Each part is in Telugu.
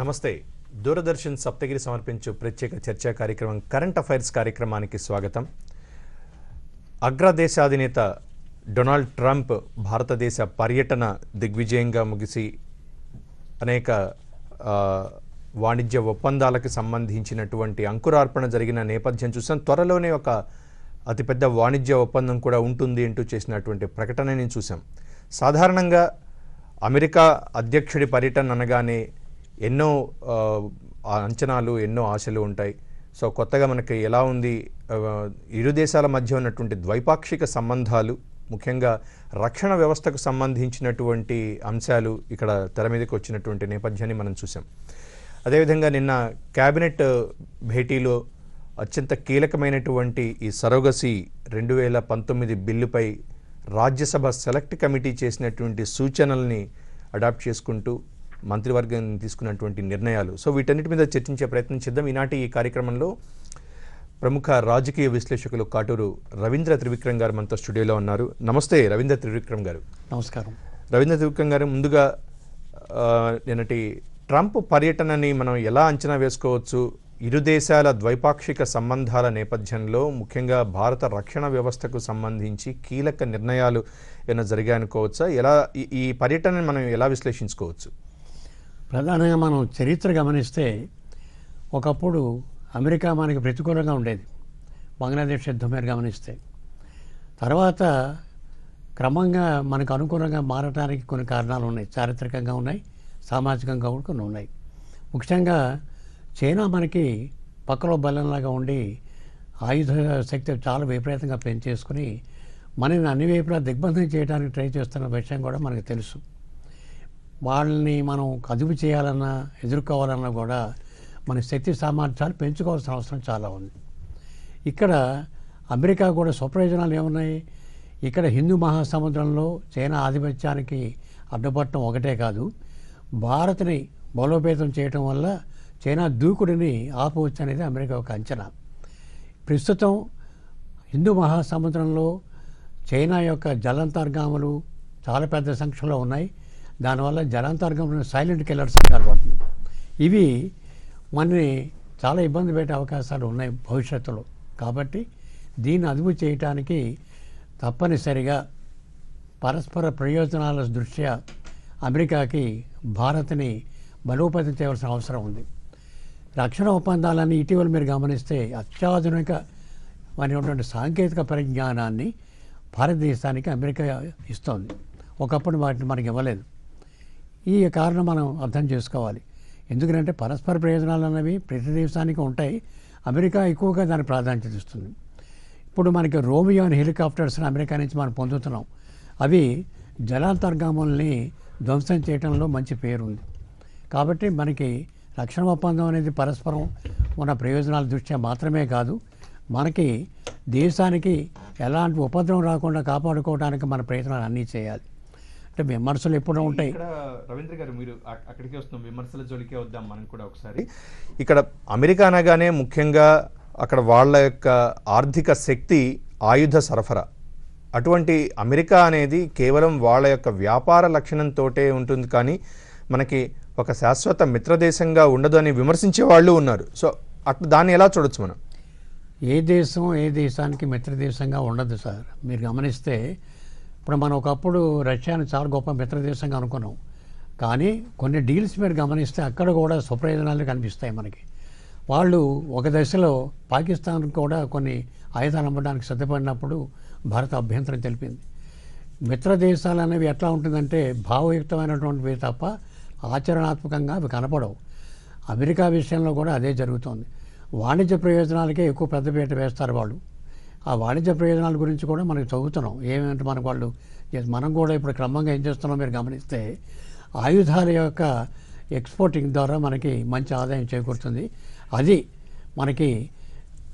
నమస్తే దూరదర్శన్ సప్తగిరి సమర్పించు ప్రత్యేక చర్చా కార్యక్రమం కరెంట్ అఫైర్స్ కార్యక్రమానికి స్వాగతం అగ్రదేశాధినేత డొనాల్డ్ ట్రంప్ భారతదేశ పర్యటన దిగ్విజయంగా ముగిసి అనేక వాణిజ్య ఒప్పందాలకు సంబంధించినటువంటి అంకురార్పణ జరిగిన నేపథ్యం చూసాం త్వరలోనే ఒక అతిపెద్ద వాణిజ్య ఒప్పందం కూడా ఉంటుంది అంటూ చేసినటువంటి ప్రకటనని చూసాం సాధారణంగా అమెరికా అధ్యక్షుడి పర్యటన అనగానే ఎన్నో అంచనాలు ఎన్నో ఆశలు ఉంటాయి సో కొత్తగా మనకి ఎలా ఉంది ఇరు దేశాల మధ్య ఉన్నటువంటి ద్వైపాక్షిక సంబంధాలు ముఖ్యంగా రక్షణ వ్యవస్థకు సంబంధించినటువంటి అంశాలు ఇక్కడ తెర మీదకి వచ్చినటువంటి నేపథ్యాన్ని మనం చూసాం అదేవిధంగా నిన్న క్యాబినెట్ భేటీలో అత్యంత కీలకమైనటువంటి ఈ సరోగసి రెండు వేల పంతొమ్మిది బిల్లుపై రాజ్యసభ సెలెక్ట్ కమిటీ చేసినటువంటి సూచనల్ని అడాప్ట్ చేసుకుంటూ మంత్రివర్గం తీసుకున్నటువంటి నిర్ణయాలు సో వీటన్నిటి మీద చర్చించే ప్రయత్నం చేద్దాం ఈనాటి ఈ కార్యక్రమంలో ప్రముఖ రాజకీయ విశ్లేషకులు కాటూరు రవీంద్ర త్రివిక్రమ్ గారు మనతో స్టూడియోలో ఉన్నారు నమస్తే రవీంద్ర త్రివిక్రమ్ గారు నమస్కారం రవీంద్ర త్రివిక్రమ్ గారు ముందుగా నిన్నటి ట్రంప్ పర్యటనని మనం ఎలా అంచనా వేసుకోవచ్చు ఇరు దేశాల ద్వైపాక్షిక సంబంధాల నేపథ్యంలో ముఖ్యంగా భారత రక్షణ వ్యవస్థకు సంబంధించి కీలక నిర్ణయాలు ఏమైనా జరిగాయనుకోవచ్చా ఎలా ఈ పర్యటనని మనం ఎలా విశ్లేషించుకోవచ్చు ప్రధానంగా మనం చరిత్ర గమనిస్తే ఒకప్పుడు అమెరికా మనకి ప్రతికూలంగా ఉండేది బంగ్లాదేశ్ యుద్ధం మీద గమనిస్తే తర్వాత క్రమంగా మనకు అనుకూలంగా మారటానికి కొన్ని కారణాలు ఉన్నాయి చారిత్రకంగా ఉన్నాయి సామాజికంగా కూడా కొన్ని ఉన్నాయి ముఖ్యంగా చైనా మనకి పక్కలో బలంలాగా ఉండి ఆయుధ శక్తి చాలా విపరీతంగా పెంచేసుకుని మనని అన్ని వైపులా దిగ్బంధం చేయడానికి ట్రై చేస్తున్న విషయం కూడా మనకు తెలుసు వాళ్ళని మనం కదుపు చేయాలన్నా ఎదుర్కోవాలన్నా కూడా మన శక్తి సామర్థ్యాలు పెంచుకోవాల్సిన అవసరం చాలా ఉంది ఇక్కడ అమెరికా కూడా స్వప్రయోజనాలు ఏమున్నాయి ఇక్కడ హిందూ మహాసముద్రంలో చైనా ఆధిపత్యానికి అడ్డుపట్టడం ఒకటే కాదు భారత్ని బలోపేతం చేయటం వల్ల చైనా దూకుడిని ఆపవచ్చు అనేది అమెరికా ఒక అంచనా ప్రస్తుతం హిందూ మహాసముద్రంలో చైనా యొక్క జలంతర్గాములు చాలా పెద్ద సంఖ్యలో ఉన్నాయి దానివల్ల జలాంతర్గంలో సైలెంట్ కిల్లర్స్ అంటారు వాటిని ఇవి మనని చాలా ఇబ్బంది పెట్టే అవకాశాలు ఉన్నాయి భవిష్యత్తులో కాబట్టి దీన్ని అదుపు చేయటానికి తప్పనిసరిగా పరస్పర ప్రయోజనాల దృష్ట్యా అమెరికాకి భారత్ని బలోపేతం చేయవలసిన అవసరం ఉంది రక్షణ ఒప్పందాలని ఇటీవల మీరు గమనిస్తే అత్యాధునిక అనేటువంటి సాంకేతిక పరిజ్ఞానాన్ని భారతదేశానికి అమెరికా ఇస్తోంది ఒకప్పుడు వాటిని మనకి ఇవ్వలేదు ఈ కారణం మనం అర్థం చేసుకోవాలి ఎందుకంటే పరస్పర ప్రయోజనాలు అనేవి ప్రతి దేశానికి ఉంటాయి అమెరికా ఎక్కువగా దాని ప్రాధాన్యత ఇస్తుంది ఇప్పుడు మనకి రోమియో అని హెలికాప్టర్స్ని అమెరికా నుంచి మనం పొందుతున్నాం అవి జలాంతర్గాముల్ని ధ్వంసం చేయడంలో మంచి పేరు ఉంది కాబట్టి మనకి రక్షణ ఒప్పందం అనేది పరస్పరం ఉన్న ప్రయోజనాల దృష్ట్యా మాత్రమే కాదు మనకి దేశానికి ఎలాంటి ఉపద్రవం రాకుండా కాపాడుకోవడానికి మన ప్రయత్నాలు అన్నీ చేయాలి అంటే విమర్శలు ఎప్పుడూ ఉంటాయి రవీంద్ర గారు మీరు అక్కడికి వస్తున్నాం విమర్శల జోలికే వద్దాం మనం కూడా ఒకసారి ఇక్కడ అమెరికా అనగానే ముఖ్యంగా అక్కడ వాళ్ళ యొక్క ఆర్థిక శక్తి ఆయుధ సరఫరా అటువంటి అమెరికా అనేది కేవలం వాళ్ళ యొక్క వ్యాపార లక్షణంతో ఉంటుంది కానీ మనకి ఒక శాశ్వత మిత్రదేశంగా ఉండదు అని విమర్శించే వాళ్ళు ఉన్నారు సో అట్లా దాన్ని ఎలా చూడొచ్చు మనం ఏ దేశం ఏ దేశానికి మిత్రదేశంగా ఉండదు సార్ మీరు గమనిస్తే ఇప్పుడు మనం ఒకప్పుడు రష్యాని చాలా గొప్ప మిత్ర దేశంగా అనుకున్నాం కానీ కొన్ని డీల్స్ మీరు గమనిస్తే అక్కడ కూడా స్వప్రయోజనాలు కనిపిస్తాయి మనకి వాళ్ళు ఒక దశలో పాకిస్తాన్ కూడా కొన్ని ఆయుధాలు అమ్మడానికి సిద్ధపడినప్పుడు భారత అభ్యంతరం తెలిపింది మిత్ర దేశాలు అనేవి ఎట్లా ఉంటుందంటే భావయుక్తమైనటువంటివి తప్ప ఆచరణాత్మకంగా అవి కనపడవు అమెరికా విషయంలో కూడా అదే జరుగుతోంది వాణిజ్య ప్రయోజనాలకే ఎక్కువ పెద్దపీట వేస్తారు వాళ్ళు ఆ వాణిజ్య ప్రయోజనాల గురించి కూడా మనకి చదువుతున్నాం ఏమంటే మనకు వాళ్ళు మనం కూడా ఇప్పుడు క్రమంగా ఏం చేస్తున్నాం మీరు గమనిస్తే ఆయుధాల యొక్క ఎక్స్పోర్టింగ్ ద్వారా మనకి మంచి ఆదాయం చేకూరుతుంది అది మనకి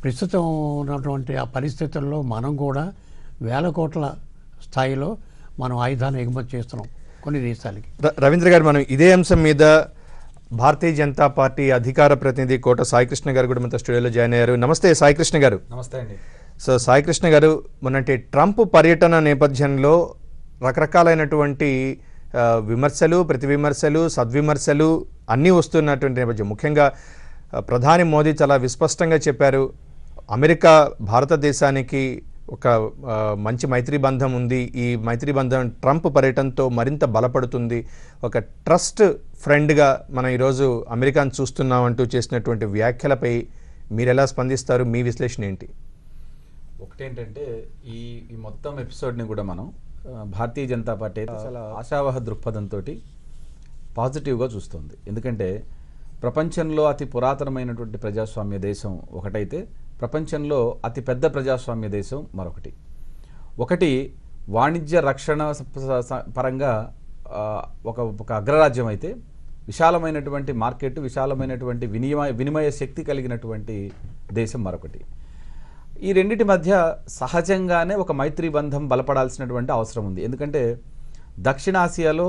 ప్రస్తుతం ఉన్నటువంటి ఆ పరిస్థితుల్లో మనం కూడా వేల కోట్ల స్థాయిలో మనం ఆయుధాన్ని ఎగుమతి చేస్తున్నాం కొన్ని దేశాలకి రవీంద్ర గారు మనం ఇదే అంశం మీద భారతీయ జనతా పార్టీ అధికార ప్రతినిధి కోట సాయికృష్ణ గారు కూడా మనతో స్టూడియోలో జాయిన్ అయ్యారు నమస్తే సాయికృష్ణ గారు నమస్తే అండి సో సాయికృష్ణ గారు మొన్నటి ట్రంప్ పర్యటన నేపథ్యంలో రకరకాలైనటువంటి విమర్శలు ప్రతివిమర్శలు సద్విమర్శలు అన్నీ వస్తున్నటువంటి నేపథ్యం ముఖ్యంగా ప్రధాని మోదీ చాలా విస్పష్టంగా చెప్పారు అమెరికా భారతదేశానికి ఒక మంచి మైత్రి బంధం ఉంది ఈ మైత్రి బంధం ట్రంప్ పర్యటనతో మరింత బలపడుతుంది ఒక ట్రస్ట్ ఫ్రెండ్గా మనం ఈరోజు అమెరికాను చూస్తున్నామంటూ చేసినటువంటి వ్యాఖ్యలపై మీరు ఎలా స్పందిస్తారు మీ విశ్లేషణ ఏంటి ఒకటేంటంటే ఈ ఈ మొత్తం ఎపిసోడ్ని కూడా మనం భారతీయ జనతా పార్టీ చాలా ఆశావహ దృక్పథంతో పాజిటివ్గా చూస్తుంది ఎందుకంటే ప్రపంచంలో అతి పురాతనమైనటువంటి ప్రజాస్వామ్య దేశం ఒకటైతే ప్రపంచంలో అతి పెద్ద ప్రజాస్వామ్య దేశం మరొకటి ఒకటి వాణిజ్య రక్షణ పరంగా ఒక ఒక అగ్రరాజ్యం అయితే విశాలమైనటువంటి మార్కెట్ విశాలమైనటువంటి వినియమ వినిమయ శక్తి కలిగినటువంటి దేశం మరొకటి ఈ రెండింటి మధ్య సహజంగానే ఒక మైత్రి బంధం బలపడాల్సినటువంటి అవసరం ఉంది ఎందుకంటే దక్షిణాసియాలో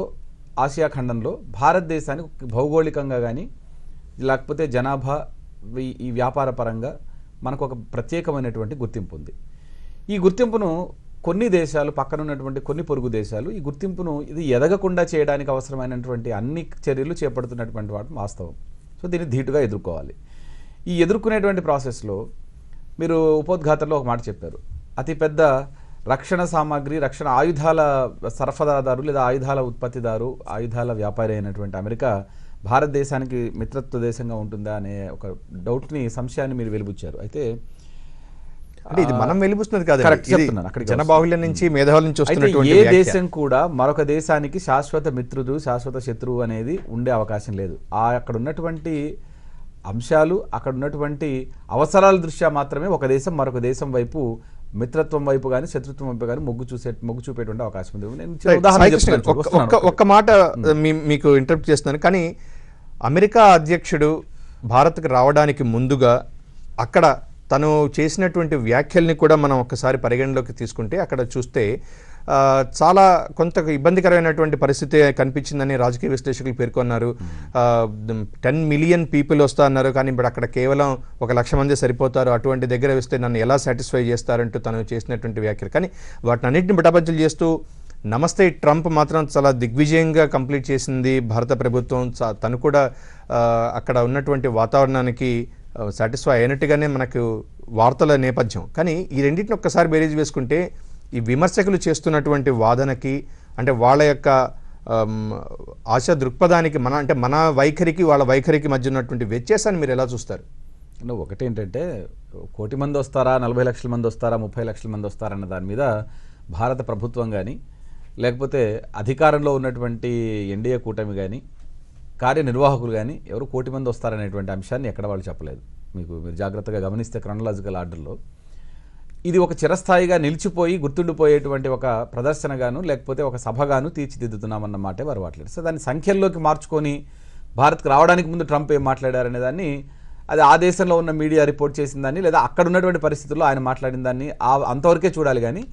ఆసియా ఖండంలో భారతదేశానికి భౌగోళికంగా కానీ లేకపోతే జనాభా ఈ వ్యాపార పరంగా మనకు ఒక ప్రత్యేకమైనటువంటి గుర్తింపు ఉంది ఈ గుర్తింపును కొన్ని దేశాలు పక్కన ఉన్నటువంటి కొన్ని పొరుగు దేశాలు ఈ గుర్తింపును ఇది ఎదగకుండా చేయడానికి అవసరమైనటువంటి అన్ని చర్యలు చేపడుతున్నటువంటి వాటి వాస్తవం సో దీన్ని ధీటుగా ఎదుర్కోవాలి ఈ ఎదుర్కొనేటువంటి ప్రాసెస్లో మీరు ఉపోద్ఘాతంలో ఒక మాట చెప్పారు అతిపెద్ద రక్షణ సామాగ్రి రక్షణ ఆయుధాల సరఫరాదారు లేదా ఆయుధాల ఉత్పత్తిదారు ఆయుధాల వ్యాపారి అయినటువంటి అమెరికా భారతదేశానికి మిత్రత్వ దేశంగా ఉంటుందా అనే ఒక డౌట్ని సంశయాన్ని మీరు వెలిబుచ్చారు అయితే అంటే ఇది మనం వెలిపిస్తున్నది కాదు కరెక్ట్ చెప్తున్నాను అక్కడ జనబాహుళ్యం నుంచి మేధావుల నుంచి వస్తున్నటువంటి ఏ దేశం కూడా మరొక దేశానికి శాశ్వత మిత్రుడు శాశ్వత శత్రువు అనేది ఉండే అవకాశం లేదు అక్కడ ఉన్నటువంటి అంశాలు అక్కడ ఉన్నటువంటి అవసరాల దృష్ట్యా మాత్రమే ఒక దేశం మరొక దేశం వైపు మిత్రత్వం వైపు కానీ శత్రుత్వం వైపు కానీ మొగ్గు చూసే మొగ్గు చూపేటువంటి అవకాశం ఉంది ఒక్క మాట మీకు ఇంటర్ప్ట్ చేస్తున్నాను కానీ అమెరికా అధ్యక్షుడు భారత్కి రావడానికి ముందుగా అక్కడ తను చేసినటువంటి వ్యాఖ్యల్ని కూడా మనం ఒకసారి పరిగణలోకి తీసుకుంటే అక్కడ చూస్తే చాలా కొంత ఇబ్బందికరమైనటువంటి పరిస్థితి కనిపించిందని రాజకీయ విశ్లేషకులు పేర్కొన్నారు టెన్ మిలియన్ పీపుల్ వస్తా అన్నారు కానీ ఇప్పుడు అక్కడ కేవలం ఒక లక్ష మంది సరిపోతారు అటువంటి దగ్గర వస్తే నన్ను ఎలా సాటిస్ఫై చేస్తారంటూ తను చేసినటువంటి వ్యాఖ్యలు కానీ వాటిని అన్నింటిని బటాబజ్జలు చేస్తూ నమస్తే ట్రంప్ మాత్రం చాలా దిగ్విజయంగా కంప్లీట్ చేసింది భారత ప్రభుత్వం తను కూడా అక్కడ ఉన్నటువంటి వాతావరణానికి సాటిస్ఫై అయినట్టుగానే మనకు వార్తల నేపథ్యం కానీ ఈ రెండింటిని ఒక్కసారి బేరీజ్ వేసుకుంటే ఈ విమర్శకులు చేస్తున్నటువంటి వాదనకి అంటే వాళ్ళ యొక్క ఆశ దృక్పథానికి మన అంటే మన వైఖరికి వాళ్ళ వైఖరికి మధ్య ఉన్నటువంటి వ్యత్యాసాన్ని మీరు ఎలా చూస్తారు ఒకటి ఏంటంటే కోటి మంది వస్తారా నలభై లక్షల మంది వస్తారా ముప్పై లక్షల మంది వస్తారా అన్న దాని మీద భారత ప్రభుత్వం కానీ లేకపోతే అధికారంలో ఉన్నటువంటి ఎన్డీఏ కూటమి కానీ కార్యనిర్వాహకులు కానీ ఎవరు కోటి మంది వస్తారనేటువంటి అంశాన్ని ఎక్కడ వాళ్ళు చెప్పలేదు మీకు మీరు జాగ్రత్తగా గమనిస్తే క్రొనలాజికల్ ఆర్డర్లో ఇది ఒక చిరస్థాయిగా నిలిచిపోయి గుర్తుండిపోయేటువంటి ఒక ప్రదర్శనగాను లేకపోతే ఒక సభగాను అన్నమాట వారు మాట్లాడారు సో దాన్ని సంఖ్యల్లోకి మార్చుకొని భారత్కు రావడానికి ముందు ట్రంప్ ఏం మాట్లాడారనే దాన్ని అది ఆ దేశంలో ఉన్న మీడియా రిపోర్ట్ చేసిందని లేదా అక్కడ ఉన్నటువంటి పరిస్థితుల్లో ఆయన మాట్లాడిన దాన్ని ఆ అంతవరకే చూడాలి కానీ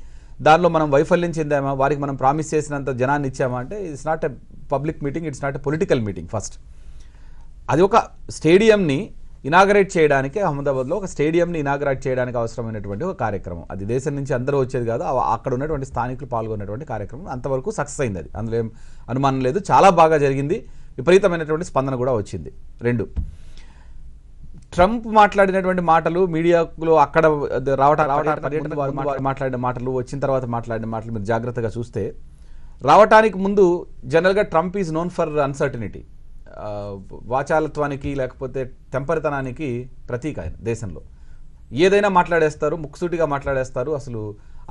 దానిలో మనం వైఫల్యం చెందామా వారికి మనం ప్రామిస్ చేసినంత జనాన్ని ఇచ్చామా అంటే it's not a public meeting it's not a political meeting first అది ఒక స్టేడియంని ఇనాగరేట్ చేయడానికి అహ్మదాబాద్లో ఒక స్టేడియంని ఇనాగరేట్ చేయడానికి అవసరమైనటువంటి ఒక కార్యక్రమం అది దేశం నుంచి అందరూ వచ్చేది కాదు అక్కడ ఉన్నటువంటి స్థానికులు పాల్గొన్నటువంటి కార్యక్రమం అంతవరకు సక్సెస్ అయింది అది అందులో ఏం అనుమానం లేదు చాలా బాగా జరిగింది విపరీతమైనటువంటి స్పందన కూడా వచ్చింది రెండు ట్రంప్ మాట్లాడినటువంటి మాటలు మీడియాలో అక్కడ రావటం రావడానికి మాట్లాడిన మాటలు వచ్చిన తర్వాత మాట్లాడిన మాటలు మీరు జాగ్రత్తగా చూస్తే రావటానికి ముందు జనరల్గా Trump is known for uncertainty వాచాలత్వానికి లేకపోతే టెంపరితనానికి ప్రతీక ఆయన దేశంలో ఏదైనా మాట్లాడేస్తారు ముక్సూటిగా మాట్లాడేస్తారు అసలు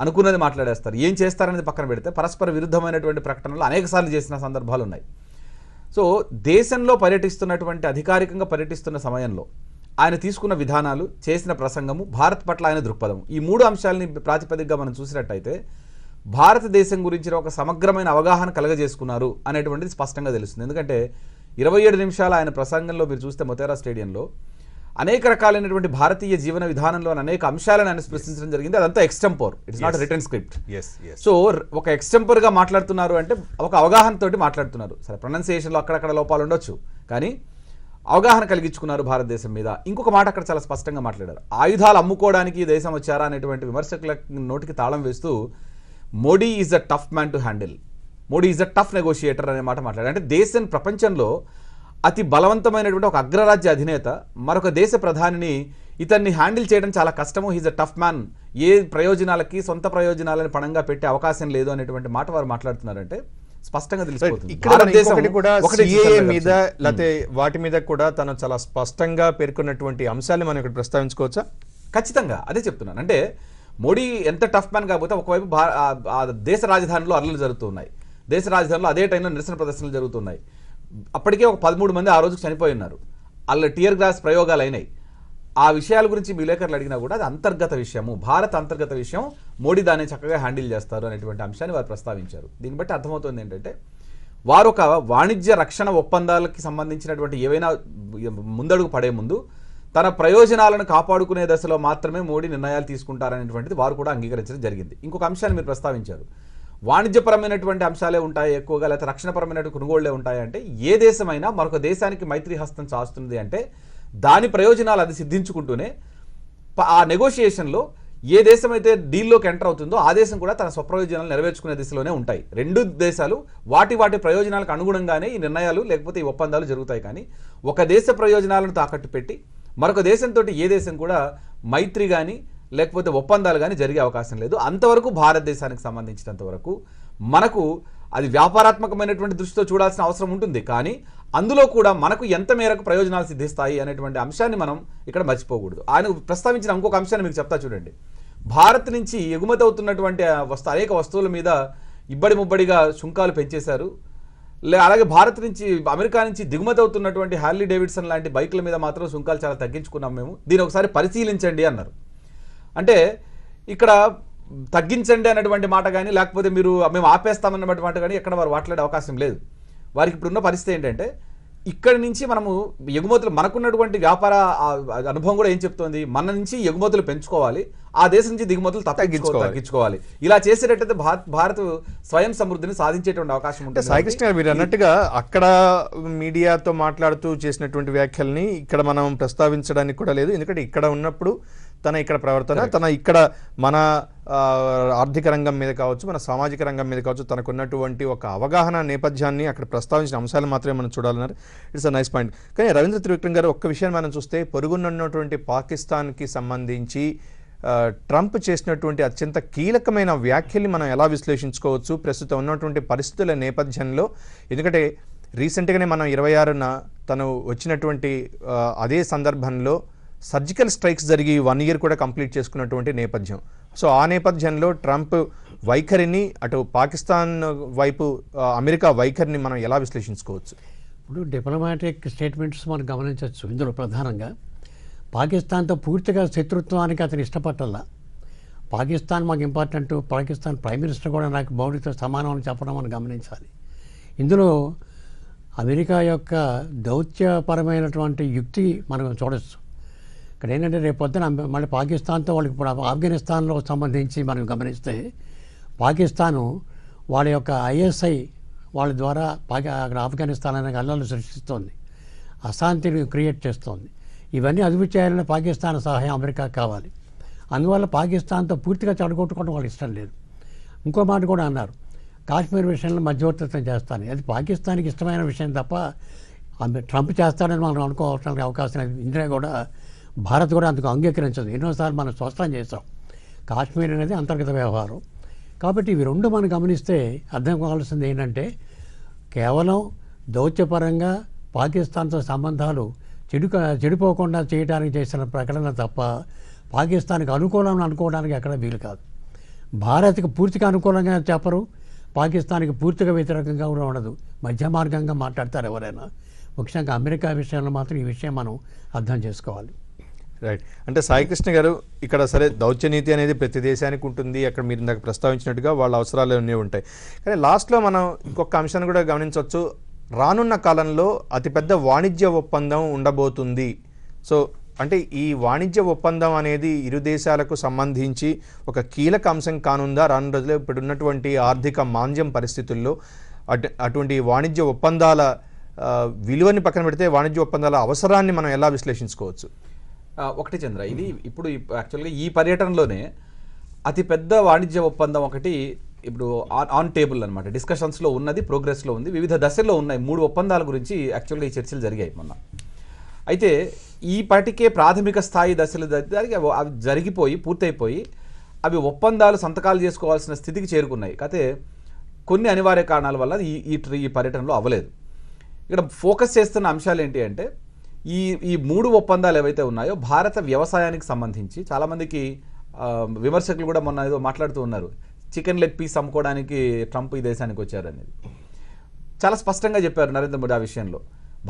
అనుకున్నది మాట్లాడేస్తారు ఏం చేస్తారనేది పక్కన పెడితే పరస్పర విరుద్ధమైనటువంటి ప్రకటనలు అనేకసార్లు చేసిన సందర్భాలు ఉన్నాయి సో దేశంలో పర్యటిస్తున్నటువంటి అధికారికంగా పర్యటిస్తున్న సమయంలో ఆయన తీసుకున్న విధానాలు చేసిన ప్రసంగము భారత్ పట్ల ఆయన దృక్పథం ఈ మూడు అంశాలని ప్రాతిపదికగా మనం చూసినట్టయితే భారతదేశం గురించిన ఒక సమగ్రమైన అవగాహన కలగజేసుకున్నారు అనేటువంటిది స్పష్టంగా తెలుస్తుంది ఎందుకంటే ఇరవై ఏడు నిమిషాల ఆయన ప్రసంగంలో మీరు చూస్తే మొతేరా స్టేడియంలో అనేక రకాలైనటువంటి భారతీయ జీవన విధానంలో అనేక అంశాలను ఆయన స్పృశించడం జరిగింది అదంతా extempore it's not written script so ఒక ఎక్స్టెంపోర్గా మాట్లాడుతున్నారు అంటే ఒక అవగాహన తోటి మాట్లాడుతున్నారు సరే ప్రొనౌన్సియేషన్లో అక్కడక్కడ లోపాలు ఉండొచ్చు కానీ అవగాహన కలిగించుకున్నారు భారతదేశం మీద ఇంకొక మాట అక్కడ చాలా స్పష్టంగా మాట్లాడారు ఆయుధాలు అమ్ముకోవడానికి దేశం వచ్చారా అనేటువంటి విమర్శకుల నోటికి తాళం వేస్తూ Modi is a tough man to handle Modi is a tough negotiator అనే మాట మాట్లాడారు అంటే దేశం ప్రపంచంలో అతి బలవంతమైనటువంటి ఒక అగ్రరాజ్య అధినేత మరొక దేశ ప్రధానిని ఇతన్ని హ్యాండిల్ చేయడం చాలా కష్టము హీజ్ అ టఫ్ మ్యాన్ ఏ ప్రయోజనాలకి సొంత ప్రయోజనాలను పణంగా పెట్టే అవకాశం లేదు అనేటువంటి మాట వారు మాట్లాడుతున్నారంటే స్పష్టంగా తెలిసిపోతుంది కూడా మీద లేకపోతే hmm. వాటి మీద కూడా తను చాలా స్పష్టంగా పేర్కొన్నటువంటి అంశాలు మనం ఇక్కడ ప్రస్తావించుకోవచ్చా ఖచ్చితంగా అదే చెప్తున్నాను అంటే మోడీ ఎంత టఫ్ మ్యాన్ కాకపోతే ఒకవైపు దేశ రాజధానిలో అల్లలు జరుగుతున్నాయి దేశ రాజధానిలో అదే టైంలో నిరసన ప్రదర్శనలు జరుగుతున్నాయి అప్పటికే ఒక పదమూడు మంది ఆ రోజు చనిపోయి ఉన్నారు వాళ్ళ టియర్ గ్లాస్ ప్రయోగాలు అయినాయి ఆ విషయాల గురించి విలేకరులు అడిగినా కూడా అది అంతర్గత విషయము భారత అంతర్గత విషయం మోడీ దాన్ని చక్కగా హ్యాండిల్ చేస్తారు అనేటువంటి అంశాన్ని వారు ప్రస్తావించారు దీన్ని బట్టి అర్థమవుతుంది ఏంటంటే వారు ఒక వాణిజ్య రక్షణ ఒప్పందాలకి సంబంధించినటువంటి ఏవైనా ముందడుగు పడే ముందు తన ప్రయోజనాలను కాపాడుకునే దశలో మాత్రమే మోడీ నిర్ణయాలు తీసుకుంటారనేటువంటిది వారు కూడా అంగీకరించడం జరిగింది ఇంకొక అంశాన్ని మీరు ప్రస్తావించారు వాణిజ్యపరమైనటువంటి అంశాలే ఉంటాయి ఎక్కువగా లేకపోతే రక్షణపరమైనటువంటి కొనుగోళ్లే ఉంటాయి అంటే ఏ దేశమైనా మరొక దేశానికి మైత్రి హస్తం చాస్తుంది అంటే దాని ప్రయోజనాలు అది సిద్ధించుకుంటూనే ఆ నెగోషియేషన్లో ఏ దేశం అయితే డీల్లోకి ఎంటర్ అవుతుందో ఆ దేశం కూడా తన స్వప్రయోజనాలు నెరవేర్చుకునే దిశలోనే ఉంటాయి రెండు దేశాలు వాటి వాటి ప్రయోజనాలకు అనుగుణంగానే ఈ నిర్ణయాలు లేకపోతే ఈ ఒప్పందాలు జరుగుతాయి కానీ ఒక దేశ ప్రయోజనాలను తాకట్టు పెట్టి మరొక దేశంతో ఏ దేశం కూడా మైత్రి కానీ లేకపోతే ఒప్పందాలు కానీ జరిగే అవకాశం లేదు అంతవరకు భారతదేశానికి సంబంధించినంత వరకు మనకు అది వ్యాపారాత్మకమైనటువంటి దృష్టితో చూడాల్సిన అవసరం ఉంటుంది కానీ అందులో కూడా మనకు ఎంత మేరకు ప్రయోజనాలు సిద్ధిస్తాయి అనేటువంటి అంశాన్ని మనం ఇక్కడ మర్చిపోకూడదు ఆయన ప్రస్తావించిన ఇంకొక అంశాన్ని మీకు చెప్తా చూడండి భారత్ నుంచి ఎగుమతి అవుతున్నటువంటి వస్తు అనేక వస్తువుల మీద ఇబ్బడి ముబ్బడిగా సుంకాలు పెంచేశారు లే అలాగే భారత్ నుంచి అమెరికా నుంచి దిగుమతి అవుతున్నటువంటి హార్లీ డేవిడ్సన్ లాంటి బైకుల మీద మాత్రం సుంకాలు చాలా తగ్గించుకున్నాం మేము దీని ఒకసారి పరిశీలించండి అన్నారు అంటే ఇక్కడ తగ్గించండి అనేటువంటి మాట కానీ లేకపోతే మీరు మేము ఆపేస్తామన్నటువంటి మాట కానీ ఎక్కడ వారు మాట్లాడే అవకాశం లేదు వారికి ఇప్పుడున్న పరిస్థితి ఏంటంటే ఇక్కడి నుంచి మనము ఎగుమతులు మనకున్నటువంటి వ్యాపార అనుభవం కూడా ఏం చెప్తోంది మన నుంచి ఎగుమతులు పెంచుకోవాలి ఆ దేశం నుంచి దిగుమతులు తగ్గించుకోవాలి ఇలా చేసేటట్టు భారత్ భారత్ స్వయం సమృద్ధిని సాధించేటువంటి అవకాశం ఉంటుంది సాయికృష్ణ మీరు అన్నట్టుగా అక్కడ మీడియాతో మాట్లాడుతూ చేసినటువంటి వ్యాఖ్యల్ని ఇక్కడ మనం ప్రస్తావించడానికి కూడా లేదు ఎందుకంటే ఇక్కడ ఉన్నప్పుడు తన ఇక్కడ ప్రవర్తన తన ఇక్కడ మన ఆర్థిక రంగం మీద కావచ్చు మన సామాజిక రంగం మీద కావచ్చు తనకున్నటువంటి ఒక అవగాహన నేపథ్యాన్ని అక్కడ ప్రస్తావించిన అంశాలు మాత్రమే మనం చూడాలన్నారు ఇట్స్ అ నైస్ పాయింట్ కానీ రవీంద్ర త్రివిక్రమ్ గారు ఒక్క విషయం మనం చూస్తే పొరుగునున్నటువంటి పాకిస్తాన్కి సంబంధించి ట్రంప్ చేసినటువంటి అత్యంత కీలకమైన వ్యాఖ్యల్ని మనం ఎలా విశ్లేషించుకోవచ్చు ప్రస్తుతం ఉన్నటువంటి పరిస్థితుల నేపథ్యంలో ఎందుకంటే రీసెంట్గానే మనం ఇరవై ఆరున తను వచ్చినటువంటి అదే సందర్భంలో సర్జికల్ స్ట్రైక్స్ జరిగి వన్ ఇయర్ కూడా కంప్లీట్ చేసుకున్నటువంటి నేపథ్యం సో ఆ నేపథ్యంలో ట్రంప్ వైఖరిని అటు పాకిస్తాన్ వైపు అమెరికా వైఖరిని మనం ఎలా విశ్లేషించుకోవచ్చు ఇప్పుడు డిప్లొమాటిక్ స్టేట్మెంట్స్ మనం గమనించవచ్చు ఇందులో ప్రధానంగా పాకిస్తాన్తో పూర్తిగా శత్రుత్వానికి అతను ఇష్టపట్టల్లా పాకిస్తాన్ మాకు ఇంపార్టెంట్ పాకిస్తాన్ ప్రైమ్ మినిస్టర్ కూడా నాకు మౌలిక సమానం అని చెప్పడం మనం గమనించాలి ఇందులో అమెరికా యొక్క దౌత్యపరమైనటువంటి యుక్తి మనం చూడవచ్చు ఇక్కడ ఏంటంటే రేపొద్దున మళ్ళీ పాకిస్తాన్తో వాళ్ళకి ఇప్పుడు ఆఫ్ఘనిస్తాన్లో సంబంధించి మనం గమనిస్తే పాకిస్తాను వాళ్ళ యొక్క ఐఎస్ఐ వాళ్ళ ద్వారా పాకి అక్కడ ఆఫ్ఘనిస్తాన్ అనే అల్లలు సృష్టిస్తోంది అశాంతిని క్రియేట్ చేస్తోంది ఇవన్నీ అదుపు చేయాలని పాకిస్తాన్ సహాయం అమెరికా కావాలి అందువల్ల పాకిస్తాన్తో పూర్తిగా చడగొట్టుకోవడం వాళ్ళకి ఇష్టం లేదు ఇంకో మాట కూడా అన్నారు కాశ్మీర్ విషయంలో మధ్యవర్తిత్వం చేస్తాను అది పాకిస్తాన్కి ఇష్టమైన విషయం తప్ప ట్రంప్ చేస్తాడని మనం అనుకోవాల్సిన అవకాశం లేదు ఇందిరా కూడా భారత్ కూడా అందుకు అంగీకరించదు ఎన్నోసార్లు మనం స్వస్థం చేస్తాం కాశ్మీర్ అనేది అంతర్గత వ్యవహారం కాబట్టి ఇవి రెండు మనం గమనిస్తే అర్థం కావాల్సింది ఏంటంటే కేవలం దౌత్యపరంగా పాకిస్తాన్తో సంబంధాలు చెడు చెడిపోకుండా చేయడానికి చేసిన ప్రకటన తప్ప పాకిస్తాన్కి అనుకూలం అనుకోవడానికి అక్కడ వీలు కాదు భారత్కి పూర్తిగా అనుకూలంగా చెప్పరు పాకిస్తాన్కి పూర్తిగా వ్యతిరేకంగా కూడా ఉండదు మధ్య మార్గంగా మాట్లాడతారు ఎవరైనా ముఖ్యంగా అమెరికా విషయంలో మాత్రం ఈ విషయం మనం అర్థం చేసుకోవాలి రైట్ అంటే సాయికృష్ణ గారు ఇక్కడ సరే దౌత్యనీతి అనేది ప్రతి దేశానికి ఉంటుంది అక్కడ మీరు ఇందాక ప్రస్తావించినట్టుగా వాళ్ళ అవసరాలు అన్నీ ఉంటాయి కానీ లాస్ట్లో మనం ఇంకొక అంశాన్ని కూడా గమనించవచ్చు రానున్న కాలంలో అతిపెద్ద వాణిజ్య ఒప్పందం ఉండబోతుంది సో అంటే ఈ వాణిజ్య ఒప్పందం అనేది ఇరు దేశాలకు సంబంధించి ఒక కీలక అంశం కానుందా రాను రోజుల్లో ఉన్నటువంటి ఆర్థిక మాంద్యం పరిస్థితుల్లో అటువంటి వాణిజ్య ఒప్పందాల విలువని పక్కన పెడితే వాణిజ్య ఒప్పందాల అవసరాన్ని మనం ఎలా విశ్లేషించుకోవచ్చు ఒకటి చంద్ర ఇది ఇప్పుడు యాక్చువల్గా ఈ పర్యటనలోనే అతిపెద్ద వాణిజ్య ఒప్పందం ఒకటి ఇప్పుడు ఆన్ టేబుల్ అనమాట డిస్కషన్స్లో ఉన్నది ప్రోగ్రెస్లో ఉంది వివిధ దశల్లో ఉన్నాయి మూడు ఒప్పందాల గురించి యాక్చువల్గా ఈ చర్చలు జరిగాయి మొన్న అయితే ఈ పాటికే ప్రాథమిక స్థాయి దశలు దానికి అవి జరిగిపోయి పూర్తయిపోయి అవి ఒప్పందాలు సంతకాలు చేసుకోవాల్సిన స్థితికి చేరుకున్నాయి కాకపోతే కొన్ని అనివార్య కారణాల వల్ల ఈ ఈ పర్యటనలో అవ్వలేదు ఇక్కడ ఫోకస్ చేస్తున్న అంశాలు ఏంటి అంటే ఈ ఈ మూడు ఒప్పందాలు ఏవైతే ఉన్నాయో భారత వ్యవసాయానికి సంబంధించి చాలామందికి విమర్శకులు కూడా మొన్న ఏదో మాట్లాడుతూ ఉన్నారు చికెన్ లెగ్ పీస్ అమ్ముకోవడానికి ట్రంప్ ఈ దేశానికి వచ్చారనేది చాలా స్పష్టంగా చెప్పారు నరేంద్ర మోడీ ఆ విషయంలో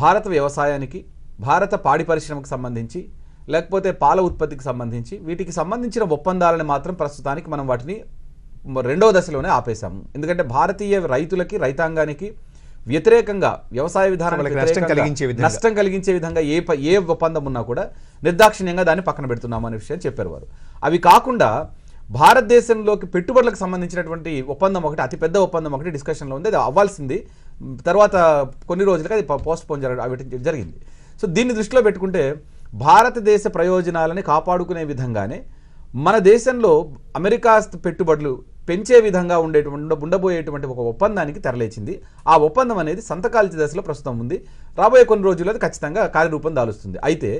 భారత వ్యవసాయానికి భారత పాడి పరిశ్రమకు సంబంధించి లేకపోతే పాల ఉత్పత్తికి సంబంధించి వీటికి సంబంధించిన ఒప్పందాలను మాత్రం ప్రస్తుతానికి మనం వాటిని రెండవ దశలోనే ఆపేశాము ఎందుకంటే భారతీయ రైతులకి రైతాంగానికి వ్యతిరేకంగా వ్యవసాయ విధానాలకు నష్టం కలిగించే విధంగా నష్టం కలిగించే విధంగా ఏ ఏ ఒప్పందం ఉన్నా కూడా నిర్దాక్షిణ్యంగా దాన్ని పక్కన పెడుతున్నాం అనే విషయాన్ని చెప్పారు వారు అవి కాకుండా భారతదేశంలోకి పెట్టుబడులకు సంబంధించినటువంటి ఒప్పందం ఒకటి అతిపెద్ద ఒప్పందం ఒకటి డిస్కషన్లో ఉంది అది అవ్వాల్సింది తర్వాత కొన్ని రోజులకి అది పోస్ట్ పోన్ జరిగింది సో దీన్ని దృష్టిలో పెట్టుకుంటే భారతదేశ ప్రయోజనాలని కాపాడుకునే విధంగానే మన దేశంలో అమెరికా పెట్టుబడులు పెంచే విధంగా ఉండేటువంటి ఉండబోయేటువంటి ఒక ఒప్పందానికి తెరలేచింది ఆ ఒప్పందం అనేది సంతకాల్చి దశలో ప్రస్తుతం ఉంది రాబోయే కొన్ని రోజుల్లో అది ఖచ్చితంగా కార్యరూపం దాలుస్తుంది అయితే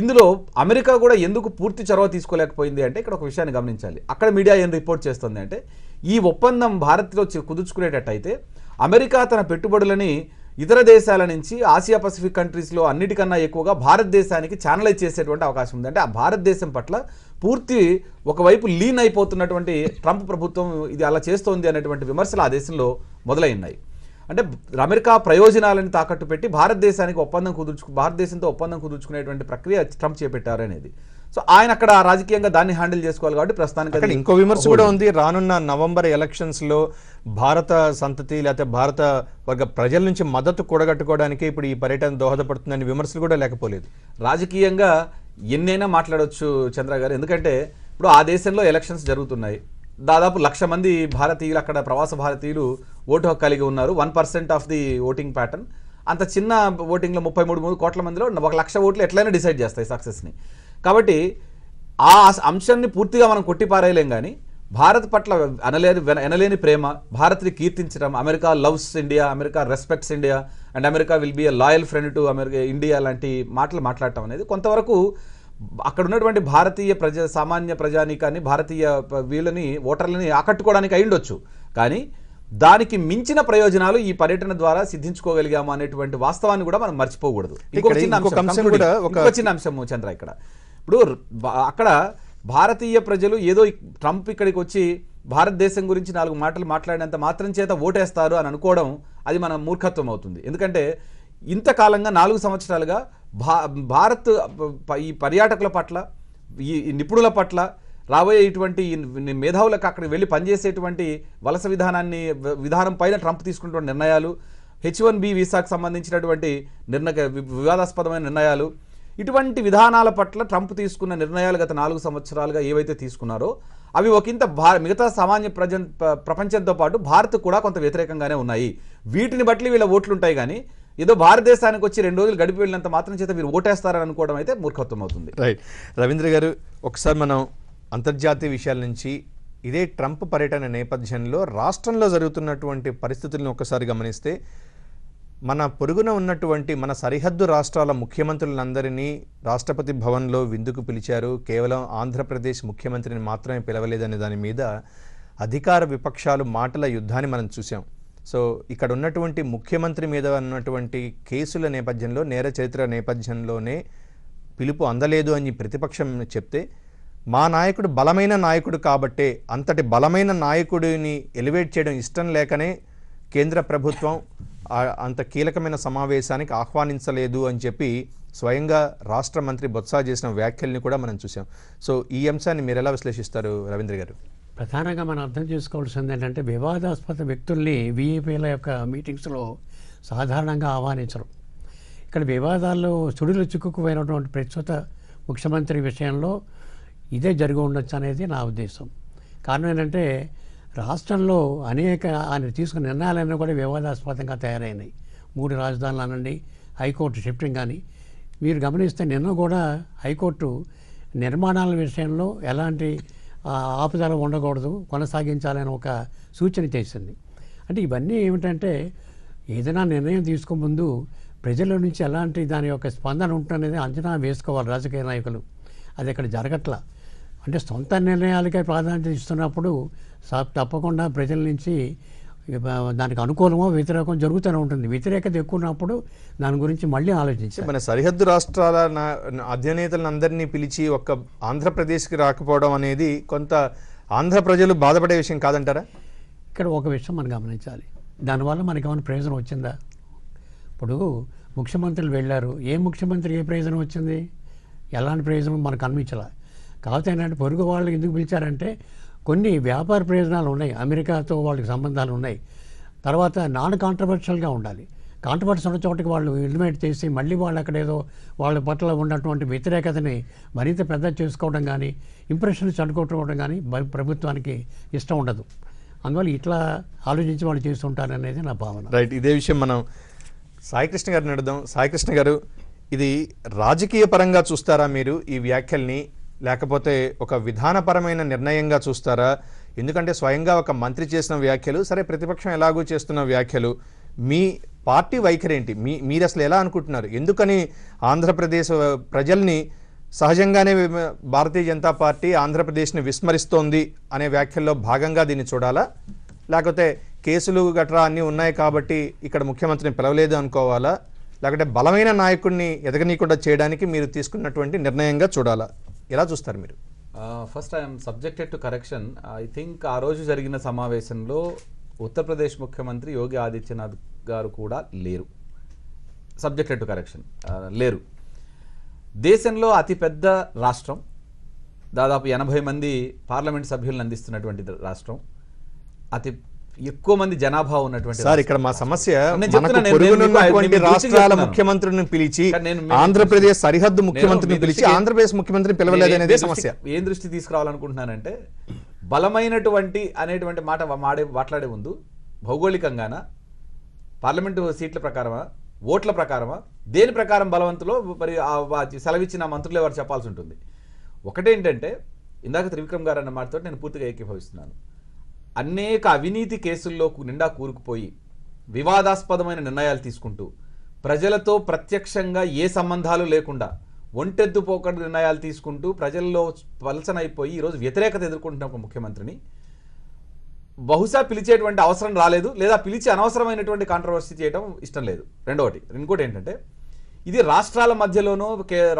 ఇందులో అమెరికా కూడా ఎందుకు పూర్తి చొరవ తీసుకోలేకపోయింది అంటే ఇక్కడ ఒక విషయాన్ని గమనించాలి అక్కడ మీడియా ఏం రిపోర్ట్ చేస్తుంది అంటే ఈ ఒప్పందం భారత్లో కుదుర్చుకునేటట్టయితే అమెరికా తన పెట్టుబడులని ఇతర దేశాల నుంచి ఆసియా పసిఫిక్ కంట్రీస్లో అన్నిటికన్నా ఎక్కువగా భారతదేశానికి ఛానలైజ్ చేసేటువంటి అవకాశం ఉంది అంటే ఆ భారతదేశం పట్ల పూర్తి ఒకవైపు లీన్ అయిపోతున్నటువంటి ట్రంప్ ప్రభుత్వం ఇది అలా చేస్తోంది అనేటువంటి విమర్శలు ఆ దేశంలో మొదలైనాయి అంటే అమెరికా ప్రయోజనాలను తాకట్టు పెట్టి భారతదేశానికి ఒప్పందం కుదుర్చు భారతదేశంతో ఒప్పందం కుదుర్చుకునేటువంటి ప్రక్రియ ట్రంప్ చేపట్టారు అనేది సో ఆయన అక్కడ రాజకీయంగా దాన్ని హ్యాండిల్ చేసుకోవాలి కాబట్టి ప్రస్తుతానికి ఇంకో విమర్శ కూడా ఉంది రానున్న నవంబర్ ఎలక్షన్స్లో భారత సంతతి లేకపోతే భారత వర్గ ప్రజల నుంచి మద్దతు కూడగట్టుకోవడానికి ఇప్పుడు ఈ పర్యటన దోహదపడుతుందని విమర్శలు కూడా లేకపోలేదు రాజకీయంగా ఎన్నైనా మాట్లాడవచ్చు చంద్ర గారు ఎందుకంటే ఇప్పుడు ఆ దేశంలో ఎలక్షన్స్ జరుగుతున్నాయి దాదాపు లక్ష మంది భారతీయులు అక్కడ ప్రవాస భారతీయులు ఓటు హక్కు కలిగి ఉన్నారు one percent of the voting pattern అంత చిన్న ఓటింగ్లో ముప్పై మూడు మూడు కోట్ల మందిలో ఒక లక్ష ఓట్లు ఎట్లయినా డిసైడ్ చేస్తాయి సక్సెస్ని కాబట్టి ఆ అంశాన్ని పూర్తిగా మనం కొట్టిపారేయలేం కానీ భారత్ పట్ల అనలేని ఎనలేని ప్రేమ భారత్ని కీర్తించడం America loves India America respects India and America will be a loyal friend to America India లాంటి మాటలు మాట్లాడటం అనేది కొంతవరకు అక్కడ ఉన్నటువంటి భారతీయ ప్రజా సామాన్య ప్రజానీకాన్ని భారతీయ వీళ్ళని ఓటర్లని ఆకట్టుకోవడానికి అయిండొచ్చు కానీ దానికి మించిన ప్రయోజనాలు ఈ పర్యటన ద్వారా సిద్ధించుకోగలిగాము అనేటువంటి వాస్తవాన్ని కూడా మనం మర్చిపోకూడదు ఇంకొక చిన్న అంశం కూడా ఒక చిన్న అంశం చంద్ర ఇక్కడ ఇప్పుడు అక్కడ భారతీయ ప్రజలు ఏదో ట్రంప్ ఇక్కడికి వచ్చి భారతదేశం గురించి నాలుగు మాటలు మాట్లాడినంత మాత్రం చేత ఓటేస్తారు అని అనుకోవడం అది మన మూర్ఖత్వం అవుతుంది ఎందుకంటే ఇంతకాలంగా నాలుగు సంవత్సరాలుగా భా భారత్ ఈ పర్యాటకుల పట్ల ఈ నిపుణుల పట్ల రాబోయే ఇటువంటి మేధావులకు అక్కడికి వెళ్ళి పనిచేసేటువంటి వలస విధానాన్ని విధానం పైన ట్రంప్ తీసుకుంటున్న నిర్ణయాలు హెచ్ వన్ బి వీసాకు సంబంధించినటువంటి నిర్ణయ వివాదాస్పదమైన నిర్ణయాలు ఇటువంటి విధానాల పట్ల ట్రంప్ తీసుకున్న నిర్ణయాలు గత నాలుగు సంవత్సరాలుగా ఏవైతే తీసుకున్నారో అవి ఒకంత భార మిగతా సామాన్య ప్రజ ప్రపంచంతో పాటు భారత్ కూడా కొంత వ్యతిరేకంగానే ఉన్నాయి వీటిని బట్టి వీళ్ళ ఓట్లు ఉంటాయి కానీ ఏదో భారతదేశానికి వచ్చి రెండు రోజులు గడిపి వెళ్ళినంత మాత్రం చేత మీరు ఓటేస్తారని అనుకోవడం అయితే మూర్ఖత్వం అవుతుంది రైట్ రవీంద్ర గారు ఒకసారి మనం అంతర్జాతీయ విషయాల నుంచి ఇదే ట్రంప్ పర్యటన నేపథ్యంలో రాష్ట్రంలో జరుగుతున్నటువంటి పరిస్థితులను ఒకసారి గమనిస్తే మన పొరుగున ఉన్నటువంటి మన సరిహద్దు రాష్ట్రాల ముఖ్యమంత్రులందరినీ రాష్ట్రపతి భవన్లో విందుకు పిలిచారు కేవలం ఆంధ్రప్రదేశ్ ముఖ్యమంత్రిని మాత్రమే పిలవలేదనే దాని మీద అధికార విపక్షాలు మాటల యుద్ధాన్ని మనం చూసాం సో ఇక్కడ ఉన్నటువంటి ముఖ్యమంత్రి మీద ఉన్నటువంటి కేసుల నేపథ్యంలో నేర చరిత్ర నేపథ్యంలోనే పిలుపు అందలేదు అని ప్రతిపక్షం చెప్తే మా నాయకుడు బలమైన నాయకుడు కాబట్టే అంతటి బలమైన నాయకుడిని ఎలివేట్ చేయడం ఇష్టం లేకనే కేంద్ర ప్రభుత్వం అంత కీలకమైన సమావేశానికి ఆహ్వానించలేదు అని చెప్పి స్వయంగా రాష్ట్ర మంత్రి బొత్స చేసిన వ్యాఖ్యల్ని కూడా మనం చూసాం సో ఈ అంశాన్ని మీరు ఎలా విశ్లేషిస్తారు రవీంద్ర గారు ప్రధానంగా మనం అర్థం చేసుకోవాల్సింది ఏంటంటే వివాదాస్పద వ్యక్తుల్ని వీఐపీల యొక్క మీటింగ్స్లో సాధారణంగా ఆహ్వానించరు ఇక్కడ వివాదాల్లో సుడులు చిక్కుకుపోయినటువంటి ప్రస్తుత ముఖ్యమంత్రి విషయంలో ఇదే జరిగి ఉండొచ్చు అనేది నా ఉద్దేశం కారణం ఏంటంటే రాష్ట్రంలో అనేక ఆయన తీసుకున్న నిర్ణయాలన్నీ కూడా వివాదాస్పదంగా తయారైనాయి మూడు రాజధానులు అనండి హైకోర్టు షిఫ్టింగ్ కానీ మీరు గమనిస్తే నిన్న కూడా హైకోర్టు నిర్మాణాల విషయంలో ఎలాంటి ఆపదలు ఉండకూడదు కొనసాగించాలని ఒక సూచన చేసింది అంటే ఇవన్నీ ఏమిటంటే ఏదైనా నిర్ణయం తీసుకోముందు ప్రజల నుంచి ఎలాంటి దాని యొక్క స్పందన ఉంటుందనేది అంచనా వేసుకోవాలి రాజకీయ నాయకులు అది ఇక్కడ జరగట్లా అంటే సొంత నిర్ణయాలకే ప్రాధాన్యత ఇస్తున్నప్పుడు తప్పకుండా ప్రజల నుంచి దానికి అనుకూలమో వ్యతిరేకం జరుగుతూనే ఉంటుంది వ్యతిరేకత ఉన్నప్పుడు దాని గురించి మళ్ళీ ఆలోచించి మన సరిహద్దు రాష్ట్రాల అధినేతలను అందరినీ పిలిచి ఒక్క ఆంధ్రప్రదేశ్కి రాకపోవడం అనేది కొంత ఆంధ్ర ప్రజలు బాధపడే విషయం కాదంటారా ఇక్కడ ఒక విషయం మనం గమనించాలి దానివల్ల మనకి ఏమైనా ప్రయోజనం వచ్చిందా ఇప్పుడు ముఖ్యమంత్రులు వెళ్ళారు ఏ ముఖ్యమంత్రి ఏ ప్రయోజనం వచ్చింది ఎలాంటి ప్రయోజనం మనకు అనిపించాలి కాకపోతే ఏంటంటే పొరుగు వాళ్ళు ఎందుకు పిలిచారంటే కొన్ని వ్యాపార ప్రయోజనాలు ఉన్నాయి అమెరికాతో వాళ్ళకి సంబంధాలు ఉన్నాయి తర్వాత నాన్ కాంట్రవర్షియల్గా ఉండాలి కాంట్రవర్సీ ఉన్న చోటకి వాళ్ళు ఇంటిమేట్ చేసి మళ్ళీ వాళ్ళు అక్కడ ఏదో వాళ్ళ పట్ల ఉన్నటువంటి వ్యతిరేకతని మరింత పెద్ద చేసుకోవడం కానీ ఇంప్రెషన్ చనుకోవడం కానీ ప్రభుత్వానికి ఇష్టం ఉండదు అందువల్ల ఇట్లా ఆలోచించి వాళ్ళు అనేది నా భావన రైట్ ఇదే విషయం మనం సాయికృష్ణ గారిని అడుగుదాం సాయికృష్ణ గారు ఇది రాజకీయ పరంగా చూస్తారా మీరు ఈ వ్యాఖ్యల్ని లేకపోతే ఒక విధానపరమైన నిర్ణయంగా చూస్తారా ఎందుకంటే స్వయంగా ఒక మంత్రి చేసిన వ్యాఖ్యలు సరే ప్రతిపక్షం ఎలాగూ చేస్తున్న వ్యాఖ్యలు మీ పార్టీ వైఖరి ఏంటి మీ మీరు అసలు ఎలా అనుకుంటున్నారు ఎందుకని ఆంధ్రప్రదేశ్ ప్రజల్ని సహజంగానే భారతీయ జనతా పార్టీ ఆంధ్రప్రదేశ్ని విస్మరిస్తోంది అనే వ్యాఖ్యల్లో భాగంగా దీన్ని చూడాలా లేకపోతే కేసులు గట్రా అన్నీ ఉన్నాయి కాబట్టి ఇక్కడ ముఖ్యమంత్రిని పిలవలేదు అనుకోవాలా లేకపోతే బలమైన నాయకుడిని ఎదగనీయకుండా చేయడానికి మీరు తీసుకున్నటువంటి నిర్ణయంగా చూడాలా ఎలా చూస్తారు మీరు first I'm subjected to correction I think ఆ రోజు జరిగిన సమావేశంలో ఉత్తరప్రదేశ్ ముఖ్యమంత్రి యోగి ఆదిత్యనాథ్ గారు కూడా లేరు సబ్జెక్టెడ్ టు కరెక్షన్ లేరు దేశంలో అతిపెద్ద రాష్ట్రం దాదాపు ఎనభై మంది పార్లమెంట్ సభ్యులను అందిస్తున్నటువంటి రాష్ట్రం అతి ఎక్కువ మంది జనాభా ఉన్నటువంటి సార్ ఇక్కడ మా సమస్య రాష్ట్రాల ముఖ్యమంత్రిని పిలిచి ఆంధ్రప్రదేశ్ సరిహద్దు ముఖ్యమంత్రిని పిలిచి ఆంధ్రప్రదేశ్ ముఖ్యమంత్రిని అనేది సమస్య ఏం దృష్టి తీసుకురావాలనుకుంటున్నానంటే బలమైనటువంటి అనేటువంటి మాట మాడే మాట్లాడే ముందు భౌగోళికంగాన పార్లమెంటు సీట్ల ప్రకారమా ఓట్ల ప్రకారమా దేని ప్రకారం బలవంతులో మరి సెలవిచ్చిన మంత్రులు ఎవరు చెప్పాల్సి ఉంటుంది ఒకటేంటంటే ఇందాక త్రివిక్రమ్ గారు అన్న మాటతో నేను పూర్తిగా ఏకీభవిస్తున్నాను అనేక అవినీతి కేసుల్లో నిండా కూరుకుపోయి వివాదాస్పదమైన నిర్ణయాలు తీసుకుంటూ ప్రజలతో ప్రత్యక్షంగా ఏ సంబంధాలు లేకుండా ఒంటెద్దుపోకడ నిర్ణయాలు తీసుకుంటూ ప్రజల్లో పలసనైపోయి ఈరోజు వ్యతిరేకత ఎదుర్కొంటున్న ఒక ముఖ్యమంత్రిని బహుశా పిలిచేటువంటి అవసరం రాలేదు లేదా పిలిచి అనవసరమైనటువంటి కాంట్రవర్సీ చేయడం ఇష్టం లేదు రెండవటి ఇంకోటి ఏంటంటే ఇది రాష్ట్రాల మధ్యలోనూ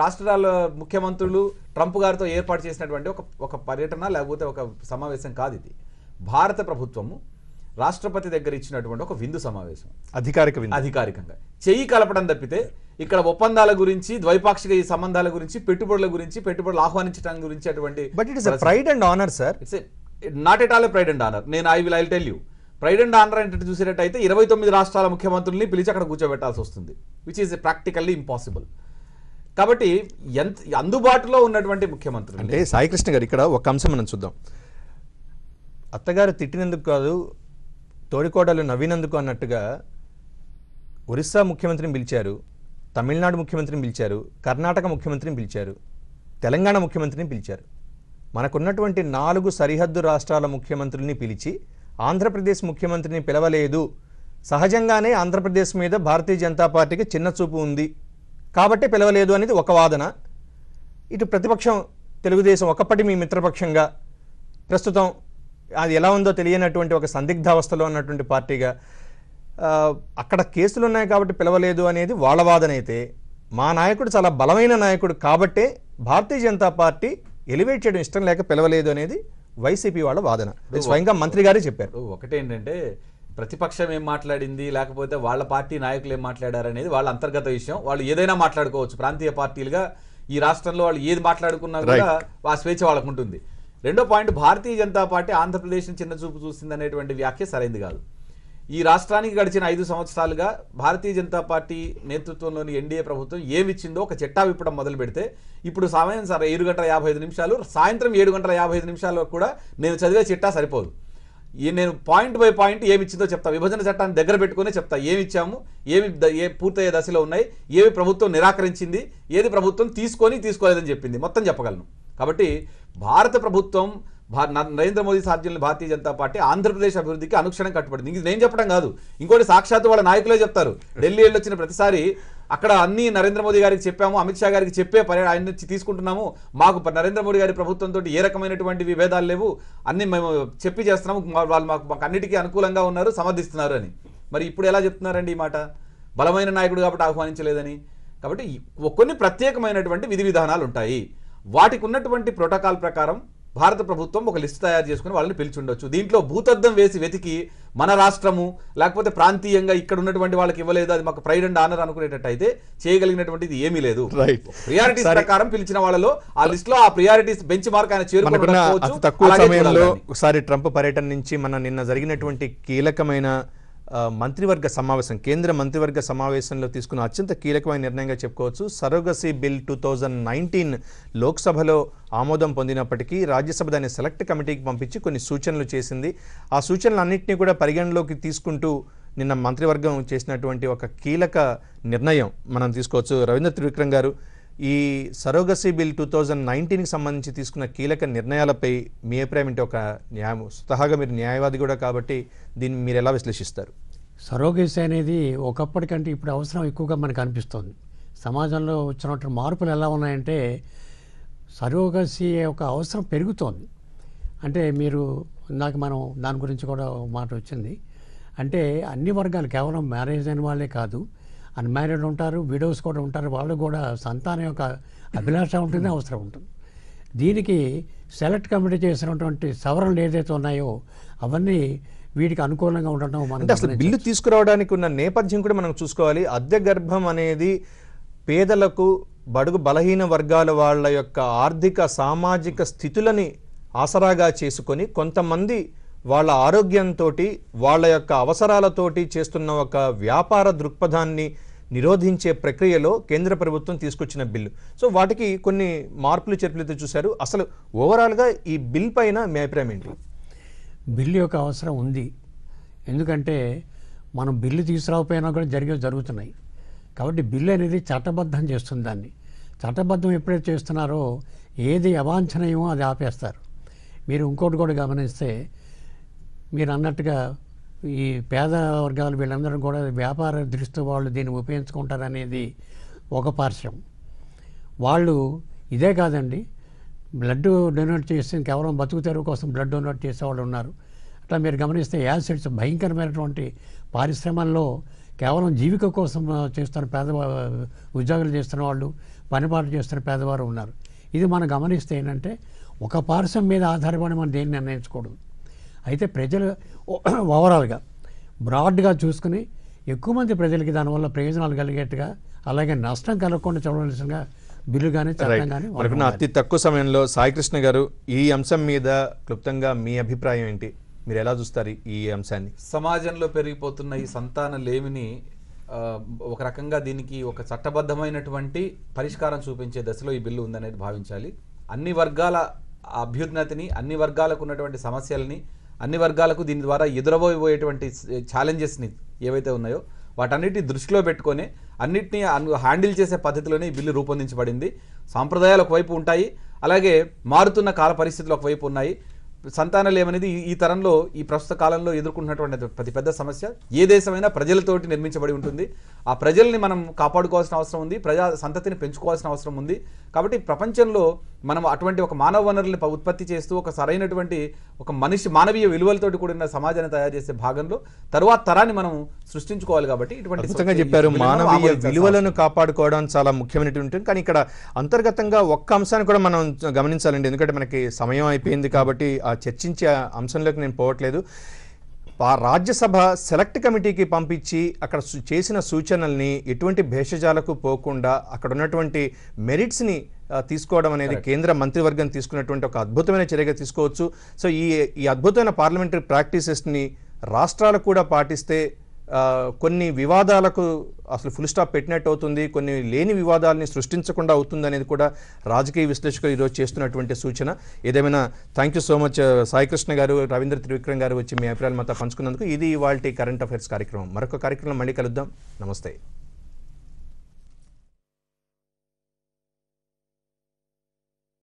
రాష్ట్రాల ముఖ్యమంత్రులు ట్రంప్ గారితో ఏర్పాటు చేసినటువంటి ఒక ఒక పర్యటన లేకపోతే ఒక సమావేశం కాదు ఇది భారత ప్రభుత్వము రాష్ట్రపతి దగ్గర ఇచ్చినటువంటి ఒక విందు సమావేశం అధికారిక విందు అధికారికంగా చెయ్యి కలపడం తప్పితే ఇక్కడ ఒప్పందాల గురించి ద్వైపాక్షిక ఈ సంబంధాల గురించి పెట్టుబడుల గురించి పెట్టుబడులు ఆహ్వానించడం గురించి అటువంటి but it's pride and honour sir it's not at all pride and honour నేను I will I tell you pride and honour అంటే చూసినట్టయితే ఇరవై తొమ్మిది రాష్ట్రాల ముఖ్యమంత్రుల్ని పిలిచి అక్కడ కూర్చోబెట్టాల్సి వస్తుంది విచ్ ఈజ్ ప్రాక్టికల్లీ ఇంపాసిబుల్ కాబట్టి ఎంత అందుబాటులో ఉన్నటువంటి ముఖ్యమంత్రులు అంటే సాయికృష్ణ గారు ఇక్కడ ఒక అంశం మనం చూద్దాం అత్తగారు తిట్టినందుకు కాదు తోడికోడలు నవ్వినందుకు అన్నట్టుగా ఒరిస్సా ముఖ్యమంత్రిని పిలిచారు తమిళనాడు ముఖ్యమంత్రిని పిలిచారు కర్ణాటక ముఖ్యమంత్రిని పిలిచారు తెలంగాణ ముఖ్యమంత్రిని పిలిచారు మనకున్నటువంటి నాలుగు సరిహద్దు రాష్ట్రాల ముఖ్యమంత్రుల్ని పిలిచి ఆంధ్రప్రదేశ్ ముఖ్యమంత్రిని పిలవలేదు సహజంగానే ఆంధ్రప్రదేశ్ మీద భారతీయ జనతా పార్టీకి చిన్న చూపు ఉంది కాబట్టి పిలవలేదు అనేది ఒక వాదన ఇటు ప్రతిపక్షం తెలుగుదేశం ఒకప్పటి మీ మిత్రపక్షంగా ప్రస్తుతం అది ఎలా ఉందో తెలియనటువంటి ఒక సందిగ్ధ అవస్థలో ఉన్నటువంటి పార్టీగా అక్కడ కేసులు ఉన్నాయి కాబట్టి పిలవలేదు అనేది వాళ్ళ వాదన అయితే మా నాయకుడు చాలా బలమైన నాయకుడు కాబట్టే భారతీయ జనతా పార్టీ ఎలివేట్ చేయడం ఇష్టం లేక పిలవలేదు అనేది వైసీపీ వాళ్ళ వాదన స్వయంగా మంత్రి గారే చెప్పారు ఒకటేంటంటే ప్రతిపక్షం ఏం మాట్లాడింది లేకపోతే వాళ్ళ పార్టీ నాయకులు ఏం మాట్లాడారు అనేది వాళ్ళ అంతర్గత విషయం వాళ్ళు ఏదైనా మాట్లాడుకోవచ్చు ప్రాంతీయ పార్టీలుగా ఈ రాష్ట్రంలో వాళ్ళు ఏది మాట్లాడుకున్నా కూడా ఆ స్వేచ్ఛ వాళ్ళకు ఉంటుంది రెండో పాయింట్ భారతీయ జనతా పార్టీ ఆంధ్రప్రదేశ్ని చిన్న చూపు చూసింది అనేటువంటి వ్యాఖ్య సరైంది కాదు ఈ రాష్ట్రానికి గడిచిన ఐదు సంవత్సరాలుగా భారతీయ జనతా పార్టీ నేతృత్వంలోని ఎన్డీఏ ప్రభుత్వం ఏమిచ్చిందో ఒక చెట్టా విప్పడం మొదలు పెడితే ఇప్పుడు సమయం సరే ఏడు గంటల యాభై ఐదు నిమిషాలు సాయంత్రం ఏడు గంటల యాభై ఐదు నిమిషాల్లో కూడా నేను చదివే చిట్టా సరిపోదు నేను పాయింట్ బై పాయింట్ ఏమి ఇచ్చిందో చెప్తా విభజన చట్టాన్ని దగ్గర పెట్టుకునే చెప్తా ఏమి ఇచ్చాము ఏమి ఏ పూర్తయ్యే దశలో ఉన్నాయి ఏవి ప్రభుత్వం నిరాకరించింది ఏది ప్రభుత్వం తీసుకొని తీసుకోలేదని చెప్పింది మొత్తం చెప్పగలను కాబట్టి భారత ప్రభుత్వం నరేంద్ర మోదీ సాధ్యులను భారతీయ జనతా పార్టీ ఆంధ్రప్రదేశ్ అభివృద్ధికి అనుక్షణం కట్టుబడింది ఇంక నేను చెప్పడం కాదు ఇంకోటి సాక్షాత్తు వాళ్ళ నాయకులే చెప్తారు ఢిల్లీ వచ్చిన ప్రతిసారి అక్కడ అన్ని నరేంద్ర మోదీ గారికి చెప్పాము అమిత్ షా గారికి చెప్పే పర్యాడు ఆయన నుంచి తీసుకుంటున్నాము మాకు నరేంద్ర మోడీ గారి ప్రభుత్వంతో ఏ రకమైనటువంటి విభేదాలు లేవు అన్ని మేము చెప్పి చేస్తున్నాము వాళ్ళు మాకు మాకు అన్నిటికీ అనుకూలంగా ఉన్నారు సమర్థిస్తున్నారు అని మరి ఇప్పుడు ఎలా చెప్తున్నారండి ఈ మాట బలమైన నాయకుడు కాబట్టి ఆహ్వానించలేదని కాబట్టి కొన్ని ప్రత్యేకమైనటువంటి విధి విధానాలు ఉంటాయి వాటికి ఉన్నటువంటి ప్రోటోకాల్ ప్రకారం భారత ప్రభుత్వం ఒక లిస్ట్ తయారు చేసుకుని వాళ్ళని పిలిచి ఉండొచ్చు దీంట్లో భూతద్దం వేసి వెతికి మన రాష్ట్రము లేకపోతే ప్రాంతీయంగా ఇక్కడ ఉన్నటువంటి వాళ్ళకి ఇవ్వలేదు అది మాకు ప్రైడ్ అండ్ ఆనర్ అనుకునేటట్టయితే చేయగలిగినటువంటిది ఏమీ లేదు ప్రియారిటీస్ ప్రకారం పిలిచిన వాళ్ళలో ఆ లిస్ట్ లో ఆ ప్రియారిటీస్ బెంచ్ మార్క్ ఆయన చేరుకోవచ్చు తక్కువ సమయంలో ఒకసారి ట్రంప్ పర్యటన నుంచి మన నిన్న జరిగినటువంటి కీలకమైన మంత్రివర్గ సమావేశం కేంద్ర మంత్రివర్గ సమావేశంలో తీసుకున్న అత్యంత కీలకమైన నిర్ణయంగా చెప్పుకోవచ్చు surrogacy bill two thousand nineteen లోక్సభలో ఆమోదం పొందినప్పటికీ రాజ్యసభ దాన్ని సెలెక్ట్ కమిటీకి పంపించి కొన్ని సూచనలు చేసింది ఆ సూచనలన్నింటినీ కూడా పరిగణలోకి తీసుకుంటూ నిన్న మంత్రివర్గం చేసినటువంటి ఒక కీలక నిర్ణయం మనం తీసుకోవచ్చు రవీంద్ర త్రివిక్రమ్ గారు ఈ సరోగసీ బిల్ టూ థౌజండ్ నైన్టీన్కి సంబంధించి తీసుకున్న కీలక నిర్ణయాలపై మీ అభిప్రాయం ఏంటి ఒక న్యాయం స్వతహాగా మీరు న్యాయవాది కూడా కాబట్టి దీన్ని మీరు ఎలా విశ్లేషిస్తారు సరోగేసీ అనేది ఒకప్పటికంటే ఇప్పుడు అవసరం ఎక్కువగా మనకు అనిపిస్తుంది సమాజంలో వచ్చినటువంటి మార్పులు ఎలా ఉన్నాయంటే సరోగసీ యొక్క అవసరం పెరుగుతోంది అంటే మీరు నాకు మనం దాని గురించి కూడా మాట వచ్చింది అంటే అన్ని వర్గాలు కేవలం మ్యారేజ్ అయిన వాళ్ళే కాదు అన్మ్యారీడ్ ఉంటారు విడోస్ కూడా ఉంటారు వాళ్ళు కూడా సంతానం యొక్క అభిలాష ఉంటుంది అవసరం ఉంటుంది దీనికి సెలెక్ట్ కమిటీ చేసినటువంటి సవరణలు ఏదైతే ఉన్నాయో అవన్నీ వీటికి అనుకూలంగా ఉండటం అంటే అసలు బిల్లు తీసుకురావడానికి ఉన్న నేపథ్యం కూడా మనం చూసుకోవాలి అద్దె గర్భం అనేది పేదలకు బడుగు బలహీన వర్గాల వాళ్ళ యొక్క ఆర్థిక సామాజిక స్థితులని ఆసరాగా చేసుకొని కొంతమంది వాళ్ళ ఆరోగ్యంతో వాళ్ళ యొక్క అవసరాలతోటి చేస్తున్న ఒక వ్యాపార దృక్పథాన్ని నిరోధించే ప్రక్రియలో కేంద్ర ప్రభుత్వం తీసుకొచ్చిన బిల్లు సో వాటికి కొన్ని మార్పులు చేర్పులతో చూశారు అసలు ఓవరాల్గా ఈ బిల్ పైన మీ అభిప్రాయం ఏంటి బిల్లు యొక్క అవసరం ఉంది ఎందుకంటే మనం బిల్లు తీసుకురాకపోయినా కూడా జరిగే జరుగుతున్నాయి కాబట్టి బిల్లు అనేది చట్టబద్ధం చేస్తుంది దాన్ని చట్టబద్ధం ఎప్పుడైతే చేస్తున్నారో ఏది అవాంఛనీయమో అది ఆపేస్తారు మీరు ఇంకోటి కూడా గమనిస్తే మీరు అన్నట్టుగా ఈ పేద వర్గాలు వీళ్ళందరూ కూడా వ్యాపార దృష్టితో వాళ్ళు దీన్ని ఉపయోగించుకుంటారనేది ఒక పార్శ్వం వాళ్ళు ఇదే కాదండి బ్లడ్ డొనేట్ చేసి కేవలం బతుకు తెరువు కోసం బ్లడ్ డొనేట్ చేసేవాళ్ళు ఉన్నారు అట్లా మీరు గమనిస్తే యాసిడ్స్ భయంకరమైనటువంటి పారిశ్రమల్లో కేవలం జీవిక కోసం చేస్తున్న పేద ఉద్యోగాలు చేస్తున్న వాళ్ళు పనిపాటు చేస్తున్న పేదవారు ఉన్నారు ఇది మనం గమనిస్తే ఏంటంటే ఒక పారిశ్రమ మీద ఆధారపడి మనం దేన్ని నిర్ణయించకూడదు అయితే ప్రజలు ఓవరాల్గా బ్రాడ్గా చూసుకుని ఎక్కువ మంది ప్రజలకి దానివల్ల ప్రయోజనాలు కలిగేట్టుగా అలాగే నష్టం కలగకుండా చూడవలసినగా బిల్లు కానీ చట్టం అతి తక్కువ సమయంలో సాయికృష్ణ గారు ఈ అంశం మీద క్లుప్తంగా మీ అభిప్రాయం ఏంటి మీరు ఎలా చూస్తారు ఈ అంశాన్ని సమాజంలో పెరిగిపోతున్న ఈ సంతాన లేమిని ఒక రకంగా దీనికి ఒక చట్టబద్ధమైనటువంటి పరిష్కారం చూపించే దశలో ఈ బిల్లు ఉందనేది భావించాలి అన్ని వర్గాల అభ్యున్నతిని అన్ని వర్గాలకు ఉన్నటువంటి సమస్యలని అన్ని వర్గాలకు దీని ద్వారా ఎదురబోయబోయేటువంటి ఛాలెంజెస్ని ఏవైతే ఉన్నాయో వాటన్నిటిని దృష్టిలో పెట్టుకొని అన్నిటినీ హ్యాండిల్ చేసే పద్ధతిలోనే ఈ బిల్లు రూపొందించబడింది సాంప్రదాయాలు ఒకవైపు ఉంటాయి అలాగే మారుతున్న కాల పరిస్థితులు ఒకవైపు ఉన్నాయి సంతానలేమనేది ఈ తరంలో ఈ ప్రస్తుత కాలంలో ఎదుర్కొంటున్నటువంటి ప్రతి పెద్ద సమస్య ఏ దేశమైనా ప్రజలతోటి నిర్మించబడి ఉంటుంది ఆ ప్రజల్ని మనం కాపాడుకోవాల్సిన అవసరం ఉంది ప్రజా సంతతిని పెంచుకోవాల్సిన అవసరం ఉంది కాబట్టి ప్రపంచంలో మనం అటువంటి ఒక మానవ వనరుల్ని ఉత్పత్తి చేస్తూ ఒక సరైనటువంటి ఒక మనిషి మానవీయ విలువలతోటి కూడిన సమాజాన్ని తయారు చేసే భాగంలో తరువాత తరాన్ని మనం సృష్టించుకోవాలి కాబట్టి ఇటువంటి చెప్పారు మానవీయ విలువలను కాపాడుకోవడం చాలా ముఖ్యమైనటువంటి కానీ ఇక్కడ అంతర్గతంగా ఒక్క అంశాన్ని కూడా మనం గమనించాలండి ఎందుకంటే మనకి సమయం అయిపోయింది కాబట్టి ఆ చర్చించే అంశంలోకి నేను పోవట్లేదు ఆ రాజ్యసభ సెలెక్ట్ కమిటీకి పంపించి అక్కడ చేసిన సూచనల్ని ఎటువంటి భేషజాలకు పోకుండా అక్కడ ఉన్నటువంటి మెరిట్స్ని తీసుకోవడం అనేది కేంద్ర మంత్రివర్గం తీసుకున్నటువంటి ఒక అద్భుతమైన చర్యగా తీసుకోవచ్చు సో ఈ ఈ అద్భుతమైన పార్లమెంటరీ ప్రాక్టీసెస్ని రాష్ట్రాలు కూడా పాటిస్తే కొన్ని వివాదాలకు అసలు ఫుల్ స్టాప్ పెట్టినట్టు అవుతుంది కొన్ని లేని వివాదాలని సృష్టించకుండా అవుతుంది అనేది కూడా రాజకీయ విశ్లేషకులు ఈరోజు చేస్తున్నటువంటి సూచన ఏదేమైనా thank you so much Saikrishna గారు రవీంద్ర త్రివిక్రమ్ గారు వచ్చి మీ అభిప్రాయాలు మాతో పంచుకున్నందుకు ఇది ఇవాళ కరెంట్ అఫైర్స్ కార్యక్రమం మరొక కార్యక్రమం మళ్ళీ కలుద్దాం నమస్తే